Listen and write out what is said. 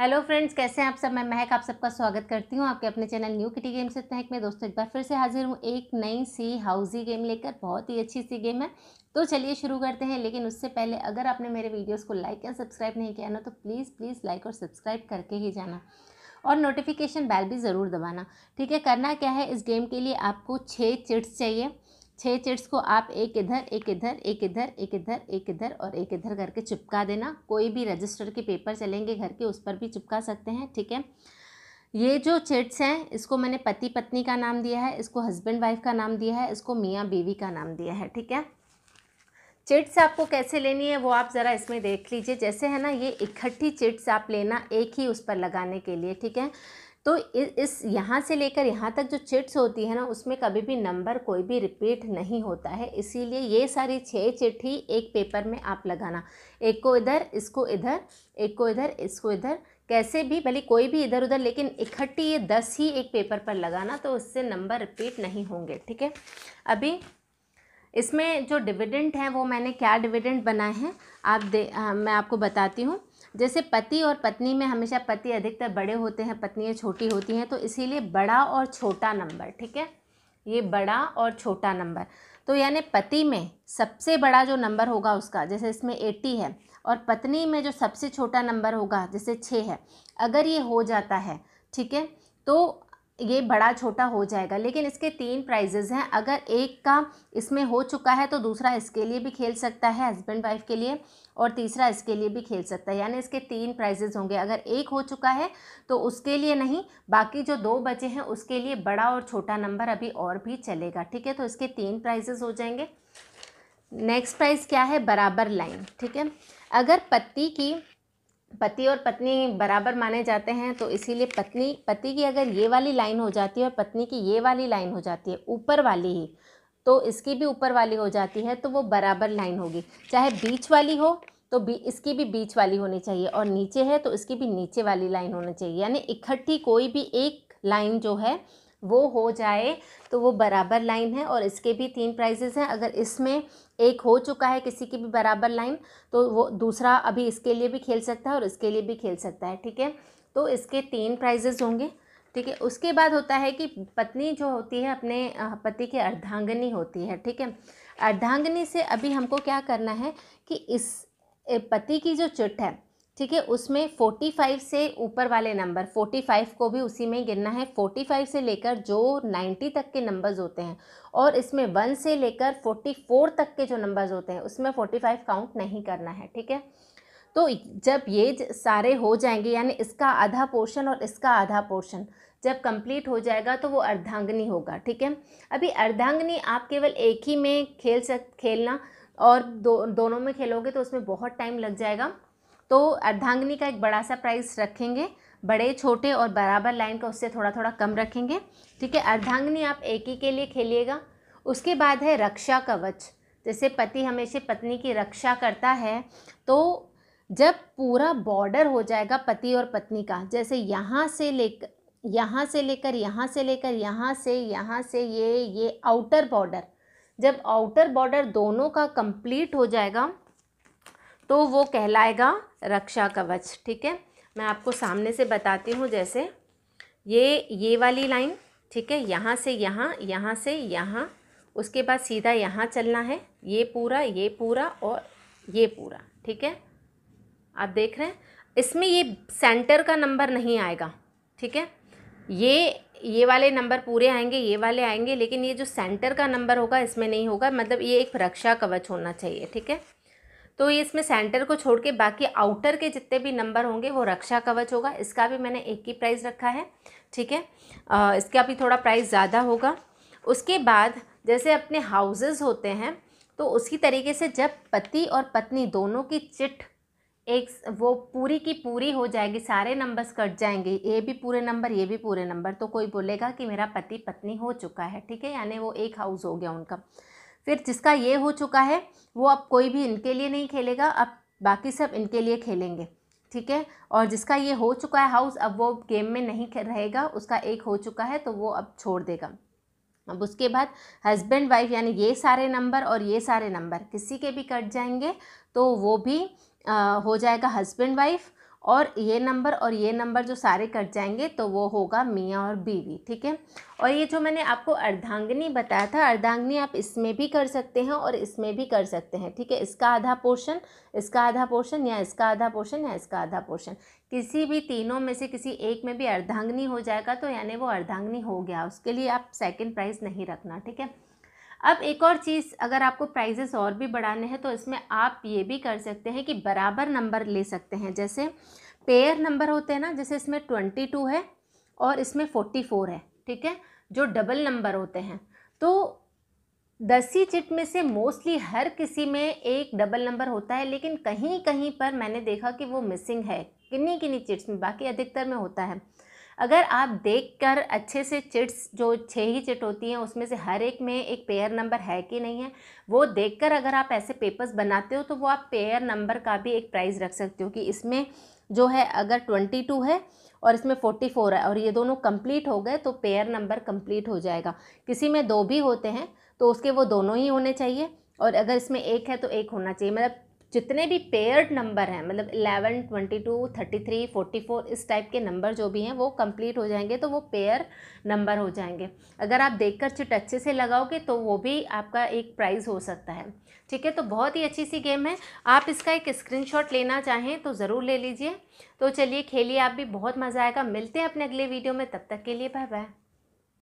hello friends कैसे हैं आप सब मैं महक आप सबका स्वागत करती हूँ आपके अपने चैनल न्यू किटी गेम्स से महक में दोस्तों एक बार फिर से हाजिर हूँ एक नई सी हाउजी गेम लेकर बहुत ही अच्छी सी गेम है तो चलिए शुरू करते हैं लेकिन उससे पहले अगर आपने मेरे वीडियोस को लाइक या सब्सक्राइब नहीं किया ना तो प्लीज़ प्लीज़ लाइक और सब्सक्राइब करके ही जाना और नोटिफिकेशन बैल भी ज़रूर दबाना ठीक है करना क्या है इस गेम के लिए आपको छः चिट्स चाहिए छः चिट्स को आप एक इधर एक इधर एक इधर एक इधर एक इधर और एक इधर करके चिपका देना कोई भी रजिस्टर के पेपर चलेंगे घर के उस पर भी चिपका सकते हैं ठीक है ये जो चिट्स हैं इसको मैंने पति पत्नी का नाम दिया है इसको हस्बैंड वाइफ का नाम दिया है इसको मियाँ बीवी का नाम दिया है ठीक है चिट्स आपको कैसे लेनी है वो आप ज़रा इसमें देख लीजिए जैसे है ना ये इकट्ठी चिट्स आप लेना एक ही उस पर लगाने के लिए ठीक है तो इस यहाँ से लेकर यहाँ तक जो चिट्स होती है ना उसमें कभी भी नंबर कोई भी रिपीट नहीं होता है इसीलिए ये सारी छः चिट ही एक पेपर में आप लगाना एक को इधर इसको इधर एक को इधर इसको इधर कैसे भी भले कोई भी इधर उधर लेकिन इकट्ठी ये दस ही एक पेपर पर लगाना तो उससे नंबर रिपीट नहीं होंगे ठीक है अभी इसमें जो डिविडेंट हैं वो मैंने क्या डिविडेंट बनाए हैं आप दे आ, मैं आपको बताती हूँ जैसे पति और पत्नी में हमेशा पति अधिकतर बड़े होते हैं पत्नियाँ छोटी होती हैं तो इसीलिए बड़ा और छोटा नंबर ठीक है ये बड़ा और छोटा नंबर तो यानी पति में सबसे बड़ा जो नंबर होगा उसका जैसे इसमें एटी है और पत्नी में जो सबसे छोटा नंबर होगा जैसे छः है अगर ये हो जाता है ठीक है तो ये बड़ा छोटा हो जाएगा लेकिन इसके तीन प्राइजेज़ हैं अगर एक का इसमें हो चुका है तो दूसरा इसके लिए भी खेल सकता है हस्बैंड वाइफ के लिए और तीसरा इसके लिए भी खेल सकता है यानी इसके तीन प्राइजेज़ होंगे अगर एक हो चुका है तो उसके लिए नहीं बाकी जो दो बचे हैं उसके लिए बड़ा और छोटा नंबर अभी और भी चलेगा ठीक है तो इसके तीन प्राइजेज़ हो जाएंगे नेक्स्ट प्राइज़ क्या है बराबर लाइन ठीक है अगर पत्ती की पति और पत्नी बराबर माने जाते हैं तो इसीलिए पत्नी पति की अगर ये वाली लाइन हो जाती है और पत्नी की ये वाली लाइन हो जाती है ऊपर वाली ही तो इसकी भी ऊपर वाली हो जाती है तो वो बराबर लाइन होगी चाहे बीच वाली हो तो बी इसकी भी बीच वाली होनी चाहिए और नीचे है तो इसकी भी नीचे वाली लाइन होनी चाहिए यानी इकट्ठी कोई भी एक लाइन जो है वो हो जाए तो वो बराबर लाइन है और इसके भी तीन प्राइजेज़ हैं अगर इसमें एक हो चुका है किसी की भी बराबर लाइन तो वो दूसरा अभी इसके लिए भी खेल सकता है और इसके लिए भी खेल सकता है ठीक है तो इसके तीन प्राइजेज़ होंगे ठीक है उसके बाद होता है कि पत्नी जो होती है अपने पति के अर्धांगनी होती है ठीक है अर्धांगनी से अभी हमको क्या करना है कि इस पति की जो चिट है ठीक है उसमें 45 से ऊपर वाले नंबर 45 को भी उसी में गिनना है 45 से लेकर जो 90 तक के नंबर्स होते हैं और इसमें वन से लेकर 44 तक के जो नंबर्स होते हैं उसमें 45 काउंट नहीं करना है ठीक है तो जब ये सारे हो जाएंगे यानी इसका आधा पोर्शन और इसका आधा पोर्शन जब कंप्लीट हो जाएगा तो वो अर्धांगनी होगा ठीक है अभी अर्धांगनी आप केवल एक ही में खेल सक खेलना और दो दोनों में खेलोगे तो उसमें बहुत टाइम लग जाएगा तो अर्धांगनी का एक बड़ा सा प्राइस रखेंगे बड़े छोटे और बराबर लाइन का उससे थोड़ा थोड़ा कम रखेंगे ठीक है अर्धांगनी आप एक ही के लिए खेलिएगा उसके बाद है रक्षा कवच जैसे पति हमेशा पत्नी की रक्षा करता है तो जब पूरा बॉर्डर हो जाएगा पति और पत्नी का जैसे यहाँ से लेकर यहाँ से लेकर यहाँ से लेकर यहाँ से यहाँ से ये ये आउटर बॉर्डर जब आउटर बॉर्डर दोनों का कंप्लीट हो जाएगा तो वो कहलाएगा रक्षा कवच ठीक है मैं आपको सामने से बताती हूँ जैसे ये ये वाली लाइन ठीक है यहाँ से यहाँ यहाँ से यहाँ उसके बाद सीधा यहाँ चलना है ये पूरा ये पूरा और ये पूरा ठीक है आप देख रहे हैं इसमें ये सेंटर का नंबर नहीं आएगा ठीक है ये ये वाले नंबर पूरे आएंगे ये वाले आएंगे लेकिन ये जो सेंटर का नंबर होगा इसमें नहीं होगा मतलब ये एक रक्षा कवच होना चाहिए ठीक है तो ये इसमें सेंटर को छोड़ के बाकी आउटर के जितने भी नंबर होंगे वो रक्षा कवच होगा इसका भी मैंने एक ही प्राइस रखा है ठीक है इसका भी थोड़ा प्राइस ज़्यादा होगा उसके बाद जैसे अपने हाउसेज़ होते हैं तो उसी तरीके से जब पति और पत्नी दोनों की चिट एक वो पूरी की पूरी हो जाएगी सारे नंबर्स कट जाएंगे ये भी पूरे नंबर ये भी पूरे नंबर तो कोई बोलेगा कि मेरा पति पत्नी हो चुका है ठीक है यानी वो एक हाउस हो गया उनका फिर जिसका ये हो चुका है वो अब कोई भी इनके लिए नहीं खेलेगा अब बाकी सब इनके लिए खेलेंगे ठीक है और जिसका ये हो चुका है हाउस अब वो गेम में नहीं रहेगा उसका एक हो चुका है तो वो अब छोड़ देगा अब उसके बाद हस्बैंड वाइफ यानी ये सारे नंबर और ये सारे नंबर किसी के भी कट जाएंगे तो वो भी आ, हो जाएगा हस्बैंड वाइफ और ये नंबर और ये नंबर जो सारे कट जाएंगे तो वो होगा मियाँ और बीवी ठीक है और ये जो मैंने आपको अर्धांगनी बताया था अर्धांगनी आप इसमें भी कर सकते हैं और इसमें भी कर सकते हैं ठीक है इसका आधा पोर्शन इसका आधा पोर्शन या इसका आधा पोर्शन या इसका आधा पोर्शन किसी भी तीनों में से किसी एक में भी अर्धांगनी हो जाएगा तो यानी वो अर्धांगनी हो गया उसके लिए आप सेकेंड प्राइज़ नहीं रखना ठीक है अब एक और चीज़ अगर आपको प्राइजेस और भी बढ़ाने हैं तो इसमें आप ये भी कर सकते हैं कि बराबर नंबर ले सकते हैं जैसे पेयर नंबर होते हैं ना जैसे इसमें ट्वेंटी टू है और इसमें फोर्टी फोर है ठीक है जो डबल नंबर होते हैं तो दसी चिट में से मोस्टली हर किसी में एक डबल नंबर होता है लेकिन कहीं कहीं पर मैंने देखा कि वो मिसिंग है किन्हीं किन्हीं चिट्स में बाकी अधिकतर में होता है अगर आप देखकर अच्छे से चिट्स जो छः ही चिट होती हैं उसमें से हर एक में एक पेयर नंबर है कि नहीं है वो देखकर अगर आप ऐसे पेपर्स बनाते हो तो वो आप पेयर नंबर का भी एक प्राइज़ रख सकते हो कि इसमें जो है अगर ट्वेंटी टू है और इसमें फोर्टी फोर है और ये दोनों कंप्लीट हो गए तो पेयर नंबर कंप्लीट हो जाएगा किसी में दो भी होते हैं तो उसके वो दोनों ही होने चाहिए और अगर इसमें एक है तो एक होना चाहिए मतलब जितने भी पेयर्ड नंबर हैं मतलब eleven twenty two thirty three forty four इस टाइप के नंबर जो भी हैं वो कंप्लीट हो जाएंगे तो वो पेयर नंबर हो जाएंगे अगर आप देखकर चिट अच्छे से लगाओगे तो वो भी आपका एक प्राइज़ हो सकता है ठीक है तो बहुत ही अच्छी सी गेम है आप इसका एक स्क्रीनशॉट लेना चाहें तो ज़रूर ले लीजिए तो चलिए खेलिए आप भी बहुत मज़ा आएगा मिलते हैं अपने अगले वीडियो में तब तक के लिए बाय बाय